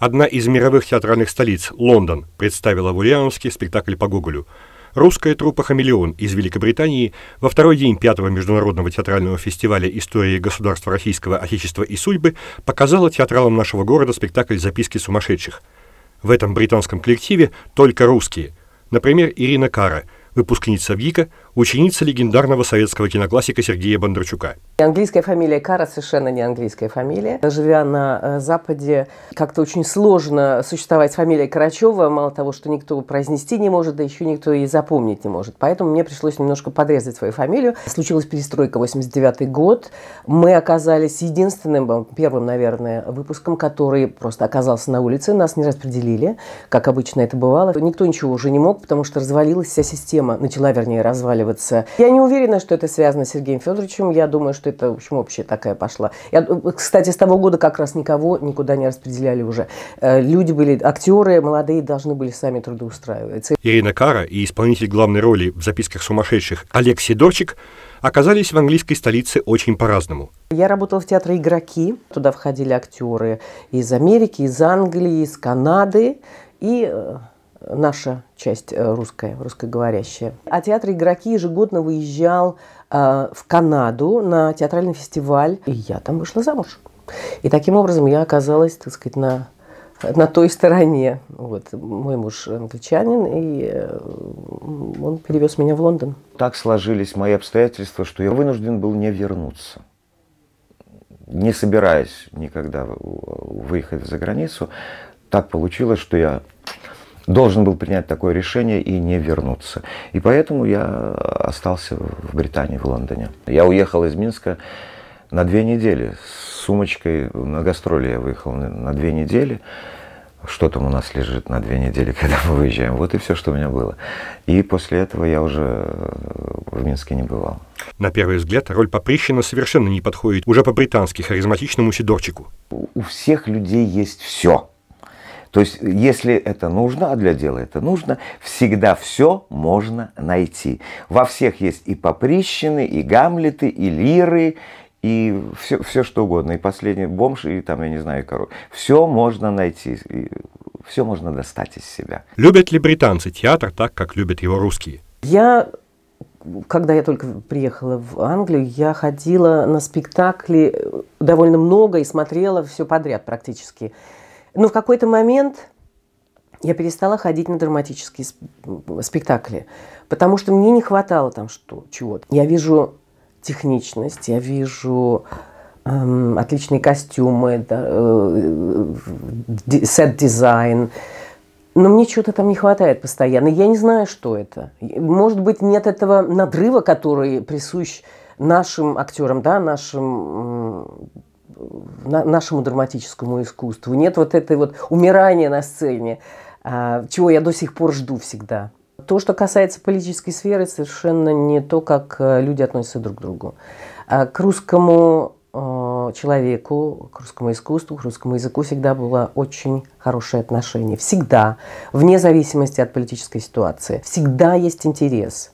Одна из мировых театральных столиц, Лондон, представила в Ульяновске спектакль по Гоголю. Русская труппа «Хамелеон» из Великобритании во второй день пятого международного театрального фестиваля «Истории государства российского отечества и судьбы» показала театралам нашего города спектакль «Записки сумасшедших». В этом британском коллективе только русские. Например, Ирина Кара, выпускница ВГИКа, ученица легендарного советского киноклассика Сергея Бондарчука. Английская фамилия Кара совершенно не английская фамилия. Живя на э, Западе, как-то очень сложно существовать с фамилией Карачева, мало того, что никто произнести не может, да еще никто и запомнить не может. Поэтому мне пришлось немножко подрезать свою фамилию. Случилась перестройка, 89 год. Мы оказались единственным, э, первым, наверное, выпуском, который просто оказался на улице. Нас не распределили, как обычно это бывало. Никто ничего уже не мог, потому что развалилась вся система. Начала, вернее, разваливаться останавливаться. Я не уверена, что это связано с Сергеем Федоровичем. Я думаю, что это, в общем, общая такая пошла. Я, э, кстати, с того года как раз никого никуда не распределяли уже. Э, люди были, актеры молодые должны были сами трудоустраиваться. Ирина Кара и исполнитель главной роли в «Записках сумасшедших» Олег Сидорчик оказались в английской столице очень по-разному. Я работала в театре «Игроки». Туда входили актеры из Америки, из Англии, из Канады и э, наша часть э, русская, русскоговорящая. А театр «Игроки» ежегодно выезжал э, в Канаду на театральный фестиваль, и я там вышла замуж. И таким образом я оказалась, так сказать, на на той стороне. Вот. Мой муж англичанин, и э, он перевез меня в Лондон. Так сложились мои обстоятельства, что я вынужден был не вернуться. Не собираясь никогда выехать за границу, так получилось, что я должен был принять такое решение и не вернуться. И поэтому я остался в Британии, в Лондоне. Я уехал из Минска на две недели. С сумочкой на гастроли я выехал на две недели. Что там у нас лежит на две недели, когда мы выезжаем? Вот и все, что у меня было. И после этого я уже э, в Минске не бывал. На первый взгляд, роль Поприщина совершенно не подходит уже по-британски харизматичному Сидорчику. У всех людей есть все. То есть, если это нужно, а для дела это нужно, всегда все можно найти. Во всех есть и поприщины, и гамлеты, и лиры, и все, все что угодно, и последний бомж, и там, я не знаю, король. Все можно найти, все можно достать из себя. Любят ли британцы театр так, как любят его русские? Я когда я только приехала в Англию, я ходила на спектакли э, довольно много и смотрела все подряд практически. Но в какой-то момент я перестала ходить на драматические спектакли, потому что мне не хватало там что, чего-то. Я вижу техничность, я вижу эм, отличные костюмы, да, э, э сет-дизайн, но мне чего-то там не хватает постоянно. Я не знаю, что это. Может быть, нет этого надрыва, который присущ нашим актерам, да, нашим нашему драматическому искусству. Нет вот этой вот умирания на сцене, а, чего я до сих пор жду всегда. То, что касается политической сферы, совершенно не то, как э, люди относятся друг к другу. А к русскому э, человеку, к русскому искусству, к русскому языку всегда было очень хорошее отношение. Всегда. Вне зависимости от политической ситуации. Всегда есть интерес –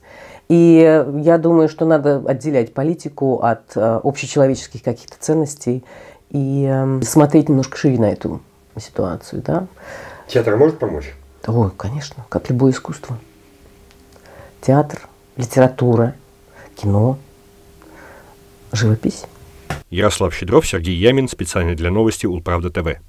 и я думаю, что надо отделять политику от э, общечеловеческих каких-то ценностей и эм, смотреть немножко шире на эту ситуацию. Да? Театр может помочь? Ой, конечно, как любое искусство. Театр, литература, кино, живопись. Ярослав Щедров, Сергей Ямин. Специально для новости Улправда ТВ.